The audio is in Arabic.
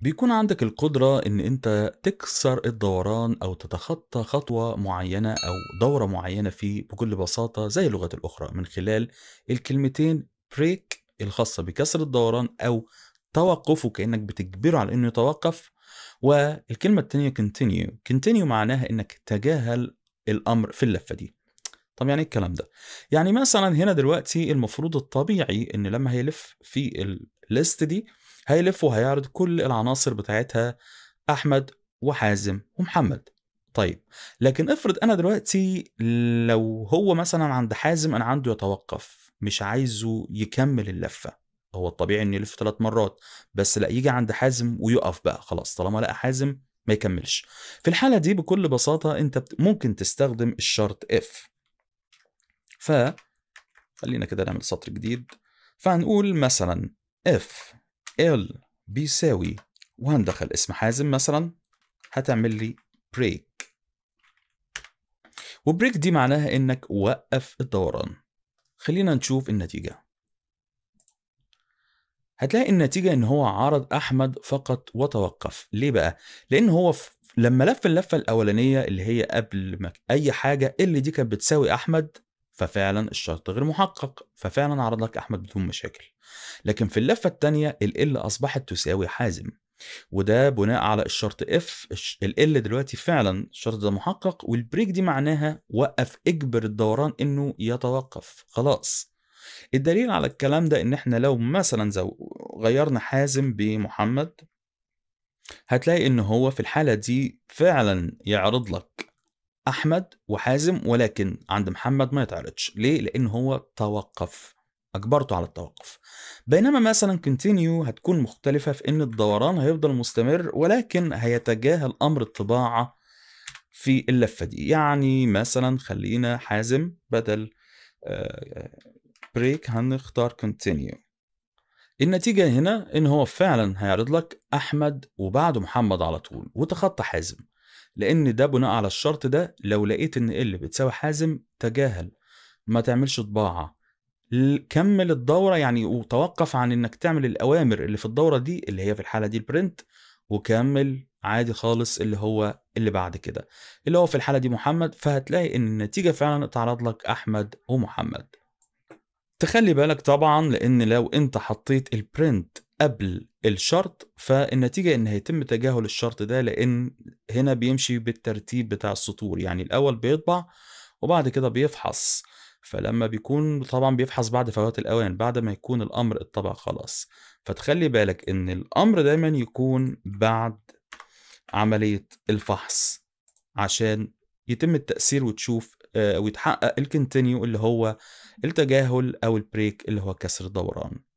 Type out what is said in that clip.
بيكون عندك القدرة إن أنت تكسر الدوران أو تتخطى خطوة معينة أو دورة معينة فيه بكل بساطة زي اللغات الأخرى من خلال الكلمتين بريك الخاصة بكسر الدوران أو توقفه كأنك بتجبره على إنه يتوقف والكلمة التانية continue continue معناها إنك تجاهل الأمر في اللفة دي طب يعني ايه الكلام ده؟ يعني مثلا هنا دلوقتي المفروض الطبيعي ان لما هيلف في الليست دي هيلف وهيعرض كل العناصر بتاعتها احمد وحازم ومحمد طيب لكن افرض انا دلوقتي لو هو مثلا عند حازم انا عنده يتوقف مش عايزه يكمل اللفه هو الطبيعي انه يلف ثلاث مرات بس لا يجي عند حازم ويقف بقى خلاص طالما لقى حازم ما يكملش في الحاله دي بكل بساطه انت ممكن تستخدم الشرط اف ف خلينا كده نعمل سطر جديد فهنقول مثلا اف ال بيساوي وهندخل اسم حازم مثلا هتعمل لي بريك وبريك دي معناها انك وقف الدوران خلينا نشوف النتيجة هتلاقي النتيجة ان هو عرض احمد فقط وتوقف ليه بقى لان هو لما لف اللفة الاولانية اللي هي قبل ما اي حاجة اللي دي كانت بتساوي احمد ففعلا الشرط غير محقق ففعلا عرض لك احمد بدون مشاكل لكن في اللفه الثانيه ال ال اصبحت تساوي حازم وده بناء على الشرط اف ال دلوقتي فعلا الشرط ده محقق والبريك دي معناها وقف اجبر الدوران انه يتوقف خلاص الدليل على الكلام ده ان احنا لو مثلا زو غيرنا حازم بمحمد هتلاقي ان هو في الحاله دي فعلا يعرض لك احمد وحازم ولكن عند محمد ما يتعرضش ليه لان هو توقف اجبرته على التوقف بينما مثلا كونتينيو هتكون مختلفه في ان الدوران هيفضل مستمر ولكن هيتجاهل امر الطباعه في اللفه دي يعني مثلا خلينا حازم بدل آه، بريك هنختار كونتينيو النتيجه هنا ان هو فعلا هيعرض لك احمد وبعده محمد على طول وتخطى حازم لان ده بناء على الشرط ده لو لقيت ان ال بتساوي حازم تجاهل ما تعملش طباعه كمل الدوره يعني وتوقف عن انك تعمل الاوامر اللي في الدوره دي اللي هي في الحاله دي البرنت وكمل عادي خالص اللي هو اللي بعد كده اللي هو في الحاله دي محمد فهتلاقي ان النتيجه فعلا اتعرض لك احمد ومحمد تخلي بالك طبعا لان لو انت حطيت البرنت قبل الشرط فالنتيجة إن هيتم تجاهل الشرط ده لأن هنا بيمشي بالترتيب بتاع السطور يعني الأول بيطبع وبعد كده بيفحص فلما بيكون طبعا بيفحص بعد فوات الأوان بعد ما يكون الأمر اتطبع خلاص فتخلي بالك إن الأمر دايما يكون بعد عملية الفحص عشان يتم التأثير وتشوف آه، ويتحقق الكنتينيو اللي هو التجاهل أو البريك اللي هو كسر الدوران